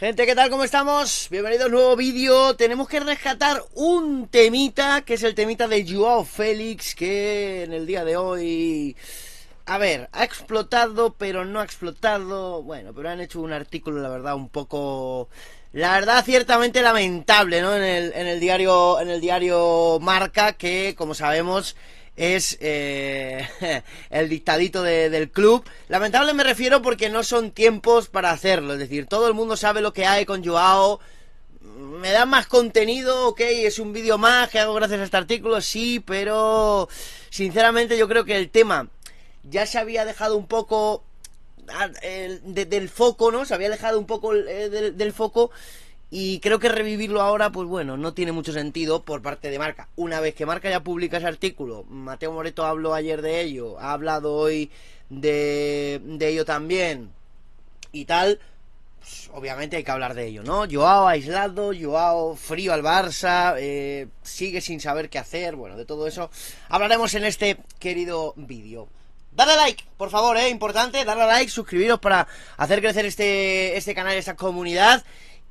Gente, ¿qué tal? ¿Cómo estamos? Bienvenidos a un nuevo vídeo. Tenemos que rescatar un temita, que es el temita de Joao Félix, que en el día de hoy... A ver, ha explotado, pero no ha explotado. Bueno, pero han hecho un artículo, la verdad, un poco... La verdad, ciertamente lamentable, ¿no? En el, en el diario, en el diario Marca, que, como sabemos, es eh, el dictadito del club. Lamentable me refiero porque no son tiempos para hacerlo. Es decir, todo el mundo sabe lo que hay con Joao. Me da más contenido, ok, es un vídeo más que hago gracias a este artículo, sí, pero sinceramente yo creo que el tema ya se había dejado un poco ah, del foco, ¿no? Se había dejado un poco eh, del foco y creo que revivirlo ahora, pues bueno, no tiene mucho sentido por parte de Marca. Una vez que Marca ya publica ese artículo, Mateo Moreto habló ayer de ello, ha hablado hoy de, de ello también y tal, pues obviamente hay que hablar de ello, ¿no? Joao aislado, Joao frío al Barça, eh, sigue sin saber qué hacer, bueno, de todo eso hablaremos en este querido vídeo. Dale like, por favor, eh, importante, dale like, suscribiros para hacer crecer este, este canal, esta comunidad.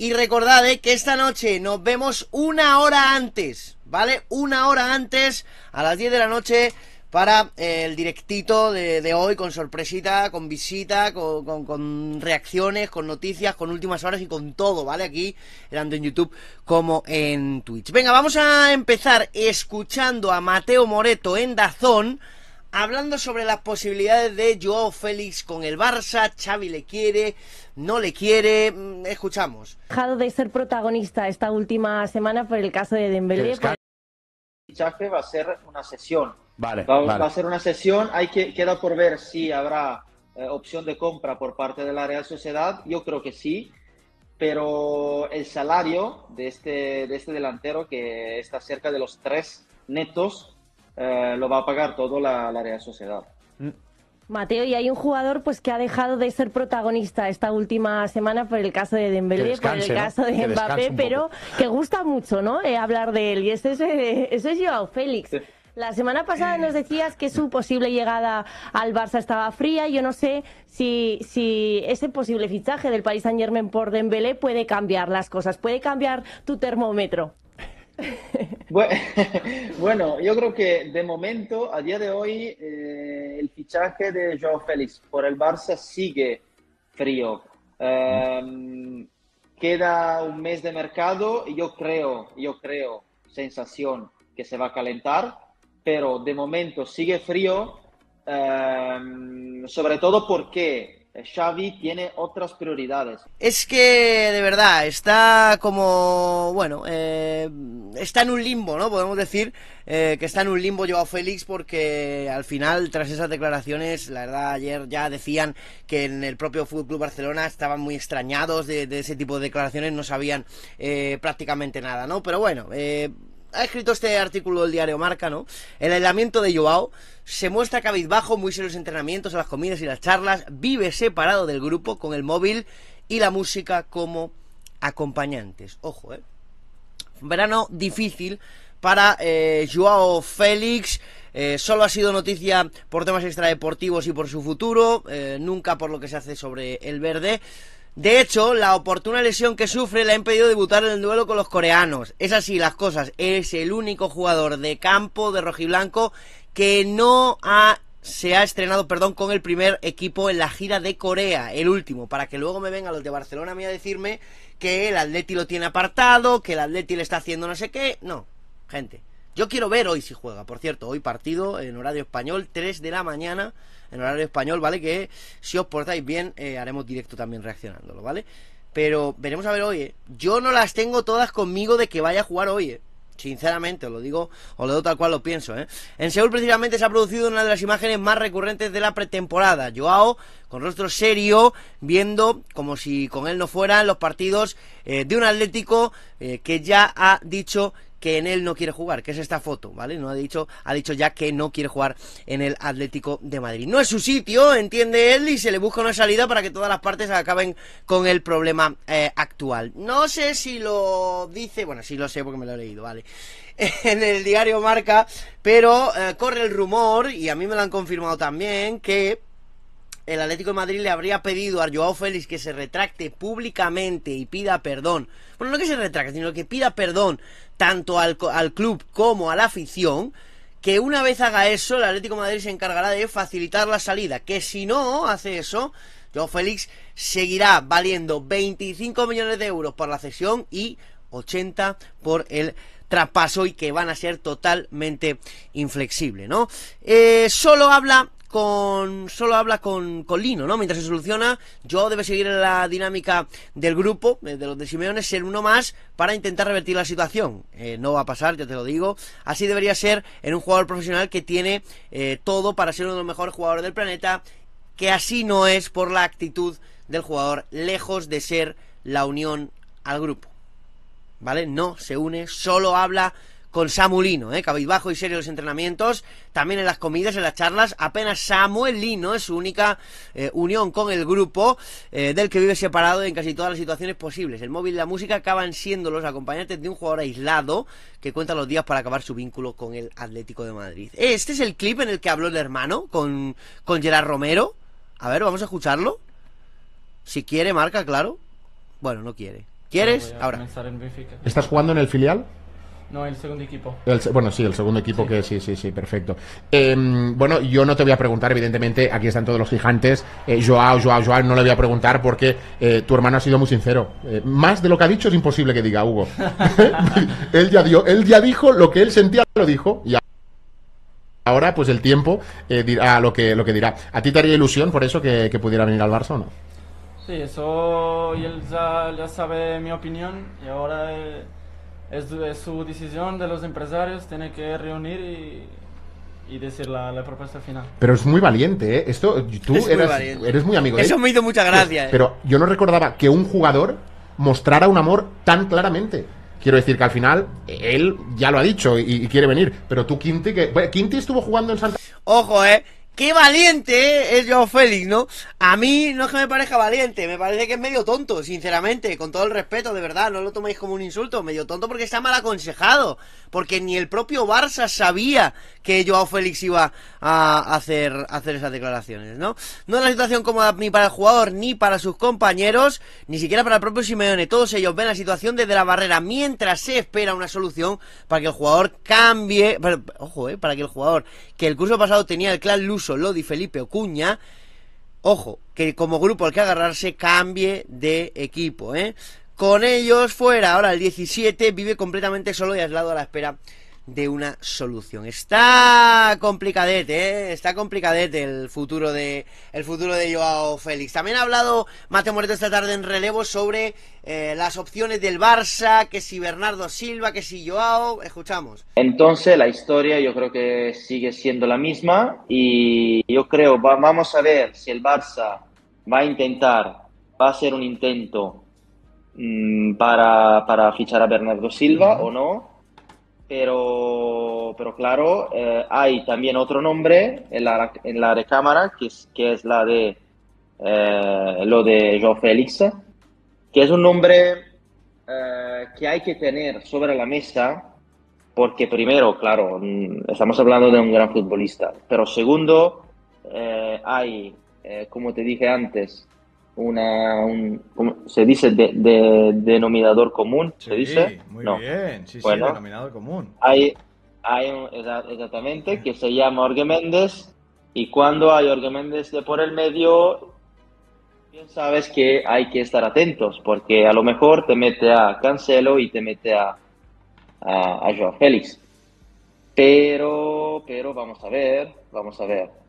Y recordad eh, que esta noche nos vemos una hora antes, ¿vale? Una hora antes, a las 10 de la noche, para eh, el directito de, hoy, con sorpresita, con visita, con, con, reacciones, con noticias, con últimas horas y con todo, ¿vale? Aquí, tanto en YouTube como en Twitch. Venga, vamos a empezar escuchando a Mateo Moreto en Dazón hablando sobre las posibilidades de Joao Félix con el Barça, Xavi le quiere, no le quiere, mm, escuchamos. Dejado de ser protagonista esta última semana por el caso de Dembélé. El pues, fichaje va a ser una sesión. Vale, va, a ser una sesión, hay que queda por ver si habrá eh, opción de compra por parte de la Real Sociedad, yo creo que sí. Pero el salario de este, de este delantero, que está cerca de los tres netos, eh, lo va a pagar todo la, área de Sociedad. Mateo, y hay un jugador pues que ha dejado de ser protagonista esta última semana por el caso de Dembélé, por el caso de Mbappé, pero que gusta mucho, ¿no? Eh, hablar de él y ese es, yo, eh, Félix. La semana pasada nos decías que su posible llegada al Barça estaba fría. Yo no sé si, si ese posible fichaje del Paris Saint Germain por Dembélé puede cambiar las cosas, puede cambiar tu termómetro. Bueno, yo creo que de momento, a día de hoy, eh, el fichaje de Joao Félix por el Barça sigue frío. Em, queda un mes de mercado y yo creo, yo creo, sensación que se va a calentar, pero de momento sigue frío, em, sobre todo porque eh, Xavi tiene otras prioridades. Es que de verdad está como, bueno, eh, está en un limbo, ¿no? Podemos decir eh, que está en un limbo Joao Félix porque al final, tras esas declaraciones, la verdad, ayer ya decían que en el propio FC Club Barcelona estaban muy extrañados de, ese tipo de declaraciones, no sabían prácticamente nada, ¿no? Pero bueno, ha escrito este artículo del diario Marca, ¿no? El aislamiento de Joao se muestra cabizbajo, muy serios entrenamientos, a las comidas y las charlas, vive separado del grupo con el móvil y la música como acompañantes. Ojo, ¿eh? Verano difícil para eh, Joao Félix. Eh, solo ha sido noticia por temas extradeportivos y por su futuro, eh, nunca por lo que se hace sobre el verde. De hecho, la oportuna lesión que sufre le ha impedido debutar en el duelo con los coreanos. Es así las cosas. Es el único jugador de campo de rojiblanco que no ha se ha estrenado, perdón, con el primer equipo en la gira de Corea, el último, para que luego me vengan los de Barcelona a mí a decirme que el Atleti lo tiene apartado, que el Atleti le está haciendo no sé qué. No, gente. Yo quiero ver hoy si juega, por cierto, hoy partido en horario español, 3 de la mañana en horario español, ¿vale? Que si os portáis bien, eh, haremos directo también reaccionándolo, ¿vale? Pero veremos a ver hoy, Yo no las tengo todas conmigo de que vaya a jugar hoy, eh. Sinceramente, os lo digo, os lo doy tal cual lo pienso, ¿eh? En Seúl precisamente se ha producido una de las imágenes más recurrentes de la pretemporada. Joao, con rostro serio, viendo como si con él no fueran los partidos eh, de un Atlético que ya ha dicho que en él no quiere jugar, que es esta foto, ¿vale? No ha dicho, ha dicho ya que no quiere jugar en el Atlético de Madrid. No es su sitio, entiende él, y se le busca una salida para que todas las partes acaben con el problema eh, actual. No sé si lo dice, bueno, sí lo sé porque me lo he leído, ¿vale? en el diario Marca, pero eh, corre el rumor, y a mí me lo han confirmado también, que el Atlético de Madrid le habría pedido a Joao Félix que se retracte públicamente y pida perdón. Bueno, no que se retracte, sino que pida perdón tanto al, club como a la afición que una vez haga eso, el Atlético de Madrid se encargará de facilitar la salida. Que si no hace eso, Joao Félix seguirá valiendo 25 millones de euros por la cesión y 80 por el traspaso y que van a ser totalmente inflexibles ¿no? Eh, solo habla con solo habla con, Lino, ¿no? Mientras se soluciona, yo debe seguir la dinámica del grupo, eh, de los de Simeone, ser uno más para intentar revertir la situación. Eh, no va a pasar, ya te lo digo. Así debería ser en un jugador profesional que tiene eh, todo para ser uno de los mejores jugadores del planeta, que así no es por la actitud del jugador, lejos de ser la unión al grupo. ¿Vale? No se une, solo habla con Samuelino, ¿eh? cabizbajo y serio los entrenamientos, también en las comidas, en las charlas, apenas Samuelino es su única eh, unión con el grupo eh, del que vive separado en casi todas las situaciones posibles. El móvil y la música acaban siendo los acompañantes de un jugador aislado que cuenta los días para acabar su vínculo con el Atlético de Madrid. Este es el clip en el que habló el hermano con, con Gerard Romero. A ver, vamos a escucharlo. Si quiere, marca, claro. Bueno, no quiere. ¿Quieres? Ahora. ¿Estás jugando en el filial? No, el segundo equipo. bueno, sí, el segundo equipo que sí, sí, sí, perfecto. Em, bueno, yo no te voy a preguntar, evidentemente, aquí están todos los gigantes. Eh, Joao, Joao, Joao, no le voy a preguntar porque eh, tu hermano ha sido muy sincero. Eh, más de lo que ha dicho es imposible que diga Hugo. él, ya dio, dijo lo que él sentía, lo dijo. Y ahora, pues el tiempo dirá lo que, lo que dirá. ¿A ti te haría ilusión por eso que, pudiera venir al Barça o no? Sí, eso y él ya sabe mi opinión y ahora es, su decisión de los empresarios, tiene que reunir y, decir la, propuesta final. Pero es muy valiente, ¿eh? Esto, tú eres muy amigo de Eso me hizo muchas pues, gracias. ¿eh? Pero yo no recordaba que un jugador mostrara un amor tan claramente. Quiero decir que al final él ya lo ha dicho y, quiere venir. Pero tú, Quinti, que. Quinti estuvo jugando en Santa. Ojo, eh qué valiente eh, es Joao Félix, ¿no? A mí no es que me parezca valiente, me parece que es medio tonto, sinceramente, con todo el respeto, de verdad, no lo toméis como un insulto, medio tonto porque está mal aconsejado, porque ni el propio Barça sabía que Joao Félix iba a hacer, hacer esas declaraciones, ¿no? No es una situación cómoda ni para el jugador, ni para sus compañeros, ni siquiera para el propio Simeone, todos ellos ven la situación desde la barrera, mientras se espera una solución para que el jugador cambie, ojo, eh, para que el jugador que el curso pasado tenía el clan luz Lodi Felipe Ocuña, ojo, que como grupo al que agarrarse cambie de equipo, ¿eh? Con ellos fuera, ahora el 17 vive completamente solo y aislado a la espera de una solución. Está complicadete, ¿eh? está complicadete el futuro de el futuro de Joao Félix. También ha hablado Mateo Moreto esta tarde en relevo sobre eh, las opciones del Barça, que si Bernardo Silva, que si Joao, escuchamos. Entonces la historia yo creo que sigue siendo la misma y yo creo vamos a ver si el Barça va a intentar, va a ser un intento mm, para, fichar a Bernardo Silva o no pero, pero claro, eh, hay también otro nombre en la, en la recámara, que es, que es la de eh, lo de Joe Félix, que es un nombre eh, que hay que tener sobre la mesa, porque primero, claro, mm, estamos hablando de un gran futbolista, pero segundo, hay, como te dije antes, una, un, se dice de, denominador común, se dice. Muy bien, sí, bueno, sí, denominador común. Hay, hay un, exactamente, que se llama Jorge Méndez, y cuando hay Jorge Méndez de por el medio, sabes que hay que estar atentos, porque a lo mejor te mete a Cancelo y te mete a, a, Joao Félix. Pero, pero vamos a ver, vamos a ver.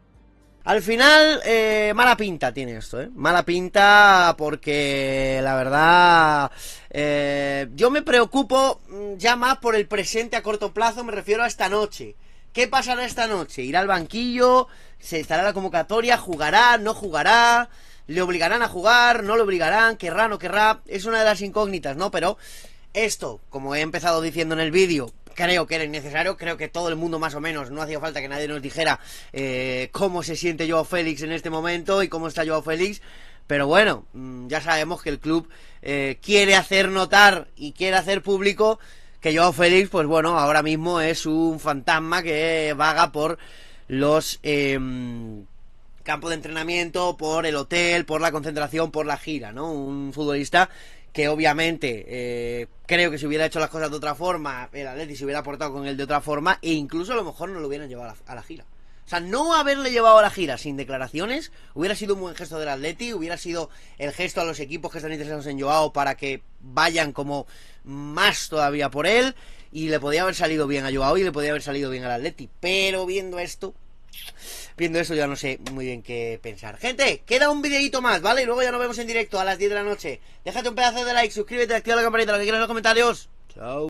Al final, eh, mala pinta tiene esto, ¿eh? Mala pinta porque, la verdad, eh, yo me preocupo mm, ya más por el presente a corto plazo, me refiero a esta noche. ¿Qué pasará esta noche? ¿Irá al banquillo? ¿Se estará la convocatoria? ¿Jugará? ¿No jugará? ¿Le obligarán a jugar? ¿No le obligarán? ¿Querrá? ¿No querrá? Es una de las incógnitas, ¿no? Pero esto, como he empezado diciendo en el vídeo, creo que era innecesario, creo que todo el mundo más o menos, no hacía falta que nadie nos dijera eh, cómo se siente Joao Félix en este momento y cómo está Joao Félix, pero bueno, mm, ya sabemos que el club eh, quiere hacer notar y quiere hacer público que Joao Félix, pues bueno, ahora mismo es un fantasma que vaga por los em, campos de entrenamiento, por el hotel, por la concentración, por la gira, ¿no? Un futbolista que obviamente eh, creo que si hubiera hecho las cosas de otra forma, el Atleti se hubiera portado con él de otra forma e incluso a lo mejor no lo hubieran llevado a la, a la gira. O sea, no haberle llevado a la gira sin declaraciones hubiera sido un buen gesto del Atleti, hubiera sido el gesto a los equipos que están interesados en Joao para que vayan como más todavía por él y le podía haber salido bien a Joao y le podía haber salido bien al Atleti. Pero viendo esto, Viendo eso ya no sé muy bien qué pensar. Gente, queda un videito más, ¿vale? Y luego ya nos vemos en directo a las 10 de la noche. Déjate un pedazo de like, suscríbete, activa la campanita, lo que quieras en los comentarios. Chao.